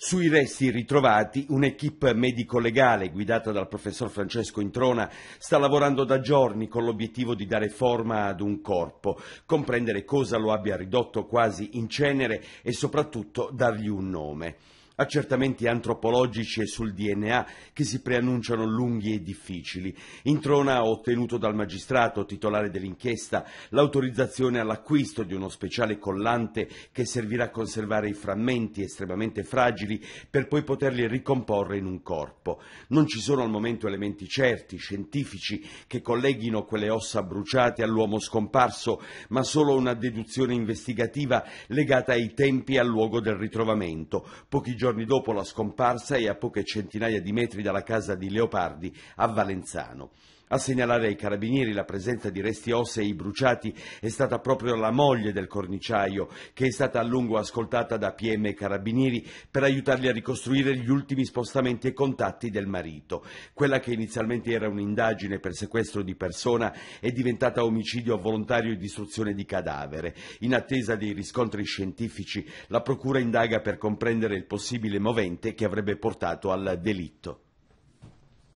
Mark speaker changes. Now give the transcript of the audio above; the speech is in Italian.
Speaker 1: Sui resti ritrovati, un'equipe medico-legale guidata dal professor Francesco Introna sta lavorando da giorni con l'obiettivo di dare forma ad un corpo, comprendere cosa lo abbia ridotto quasi in cenere e soprattutto dargli un nome accertamenti antropologici e sul DNA che si preannunciano lunghi e difficili. Introna ha ottenuto dal magistrato titolare dell'inchiesta l'autorizzazione all'acquisto di uno speciale collante che servirà a conservare i frammenti estremamente fragili per poi poterli ricomporre in un corpo. Non ci sono al momento elementi certi, scientifici, che colleghino quelle ossa bruciate all'uomo scomparso, ma solo una deduzione investigativa legata ai tempi e al luogo del ritrovamento. Pochi giorni giorni dopo la scomparsa e a poche centinaia di metri dalla casa di Leopardi a Valenzano. A segnalare ai carabinieri la presenza di resti ossei bruciati è stata proprio la moglie del corniciaio, che è stata a lungo ascoltata da PM e carabinieri per aiutarli a ricostruire gli ultimi spostamenti e contatti del marito. Quella che inizialmente era un'indagine per sequestro di persona è diventata omicidio volontario e distruzione di cadavere. In attesa dei riscontri scientifici, la procura indaga per comprendere il possibile movente che avrebbe portato al delitto.